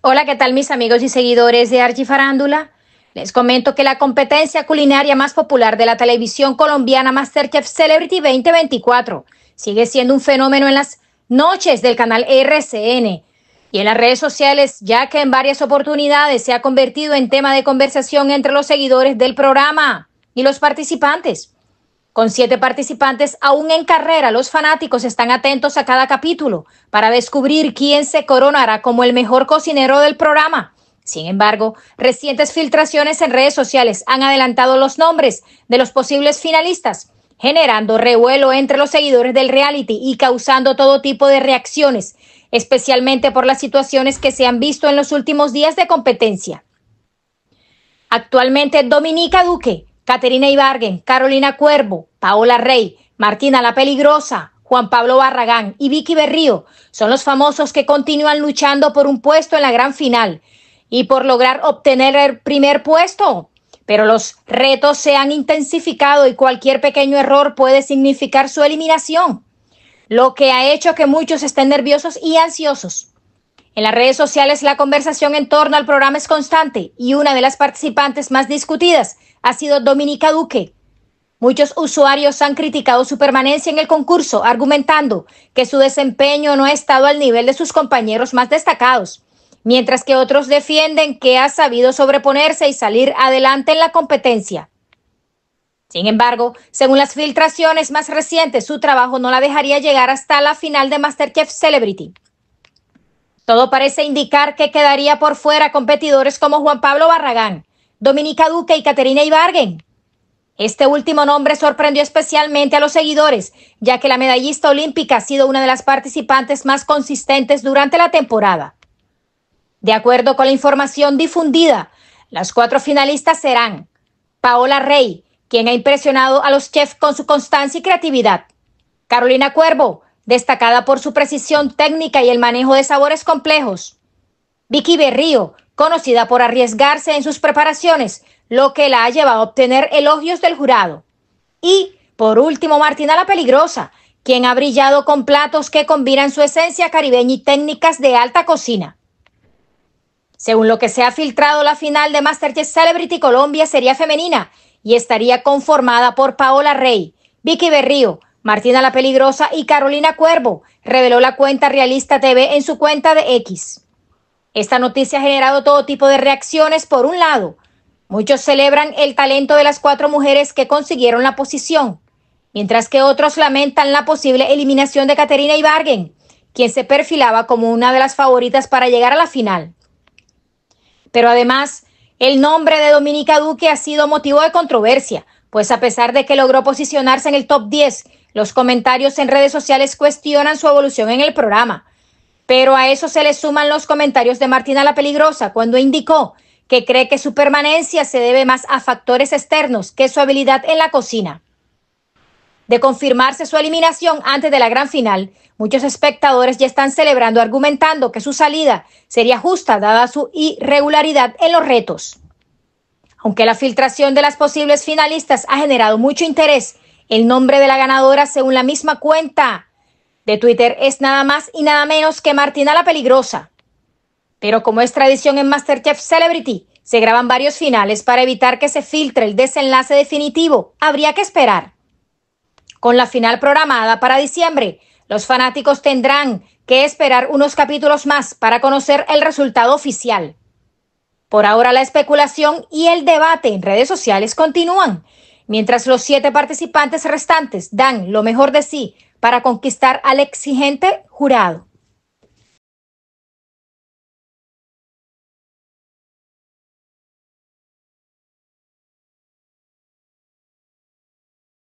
Hola, ¿qué tal mis amigos y seguidores de Archifarándula? Les comento que la competencia culinaria más popular de la televisión colombiana Masterchef Celebrity 2024 sigue siendo un fenómeno en las noches del canal RCN y en las redes sociales, ya que en varias oportunidades se ha convertido en tema de conversación entre los seguidores del programa y los participantes. Con siete participantes aún en carrera, los fanáticos están atentos a cada capítulo para descubrir quién se coronará como el mejor cocinero del programa. Sin embargo, recientes filtraciones en redes sociales han adelantado los nombres de los posibles finalistas, generando revuelo entre los seguidores del reality y causando todo tipo de reacciones, especialmente por las situaciones que se han visto en los últimos días de competencia. Actualmente, Dominica Duque, Caterina Ibargen, Carolina Cuervo, Paola Rey, Martina la Peligrosa, Juan Pablo Barragán y Vicky Berrío son los famosos que continúan luchando por un puesto en la gran final y por lograr obtener el primer puesto. Pero los retos se han intensificado y cualquier pequeño error puede significar su eliminación, lo que ha hecho que muchos estén nerviosos y ansiosos. En las redes sociales la conversación en torno al programa es constante y una de las participantes más discutidas ha sido Dominica Duque, Muchos usuarios han criticado su permanencia en el concurso, argumentando que su desempeño no ha estado al nivel de sus compañeros más destacados, mientras que otros defienden que ha sabido sobreponerse y salir adelante en la competencia. Sin embargo, según las filtraciones más recientes, su trabajo no la dejaría llegar hasta la final de MasterChef Celebrity. Todo parece indicar que quedaría por fuera competidores como Juan Pablo Barragán, Dominica Duque y Caterina Ibargen, este último nombre sorprendió especialmente a los seguidores, ya que la medallista olímpica ha sido una de las participantes más consistentes durante la temporada. De acuerdo con la información difundida, las cuatro finalistas serán Paola Rey, quien ha impresionado a los chefs con su constancia y creatividad. Carolina Cuervo, destacada por su precisión técnica y el manejo de sabores complejos. Vicky Berrío, conocida por arriesgarse en sus preparaciones, lo que la ha llevado a obtener elogios del jurado. Y, por último, Martina la Peligrosa, quien ha brillado con platos que combinan su esencia caribeña y técnicas de alta cocina. Según lo que se ha filtrado, la final de Masterchef Celebrity Colombia sería femenina y estaría conformada por Paola Rey, Vicky Berrío, Martina la Peligrosa y Carolina Cuervo, reveló la cuenta Realista TV en su cuenta de X. Esta noticia ha generado todo tipo de reacciones. Por un lado, muchos celebran el talento de las cuatro mujeres que consiguieron la posición, mientras que otros lamentan la posible eliminación de Caterina Ibargen, quien se perfilaba como una de las favoritas para llegar a la final. Pero además, el nombre de Dominica Duque ha sido motivo de controversia, pues a pesar de que logró posicionarse en el top 10, los comentarios en redes sociales cuestionan su evolución en el programa, pero a eso se le suman los comentarios de Martina la Peligrosa cuando indicó que cree que su permanencia se debe más a factores externos que su habilidad en la cocina. De confirmarse su eliminación antes de la gran final, muchos espectadores ya están celebrando argumentando que su salida sería justa dada su irregularidad en los retos. Aunque la filtración de las posibles finalistas ha generado mucho interés, el nombre de la ganadora, según la misma cuenta de Twitter es nada más y nada menos que Martina la Peligrosa. Pero como es tradición en Masterchef Celebrity, se graban varios finales para evitar que se filtre el desenlace definitivo. Habría que esperar. Con la final programada para diciembre, los fanáticos tendrán que esperar unos capítulos más para conocer el resultado oficial. Por ahora la especulación y el debate en redes sociales continúan, mientras los siete participantes restantes dan lo mejor de sí para conquistar al exigente jurado.